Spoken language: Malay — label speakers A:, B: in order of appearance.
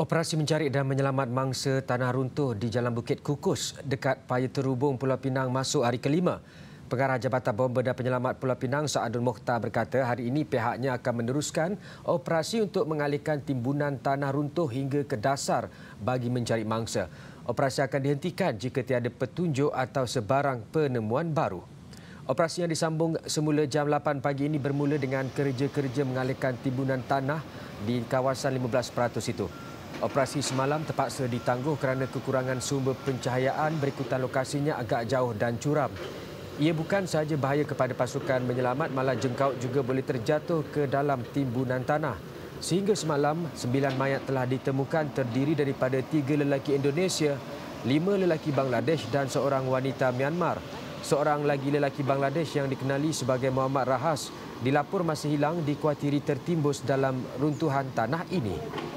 A: Operasi mencari dan menyelamat mangsa tanah runtuh di Jalan Bukit Kukus dekat Paya Terubung Pulau Pinang masuk hari kelima. Pengarah Jabatan Bomba dan Penyelamat Pulau Pinang Saadun Mokhtar berkata hari ini pihaknya akan meneruskan operasi untuk mengalihkan timbunan tanah runtuh hingga ke dasar bagi mencari mangsa. Operasi akan dihentikan jika tiada petunjuk atau sebarang penemuan baru. Operasi yang disambung semula jam 8 pagi ini bermula dengan kerja-kerja mengalihkan timbunan tanah di kawasan 15% itu. Operasi semalam terpaksa ditangguh kerana kekurangan sumber pencahayaan berikutan lokasinya agak jauh dan curam. Ia bukan sahaja bahaya kepada pasukan menyelamat, malah jengkaut juga boleh terjatuh ke dalam timbunan tanah. Sehingga semalam, sembilan mayat telah ditemukan terdiri daripada tiga lelaki Indonesia, lima lelaki Bangladesh dan seorang wanita Myanmar. Seorang lagi lelaki Bangladesh yang dikenali sebagai Muhammad Rahas dilaporkan masih hilang dikuatiri tertimbus dalam runtuhan tanah ini.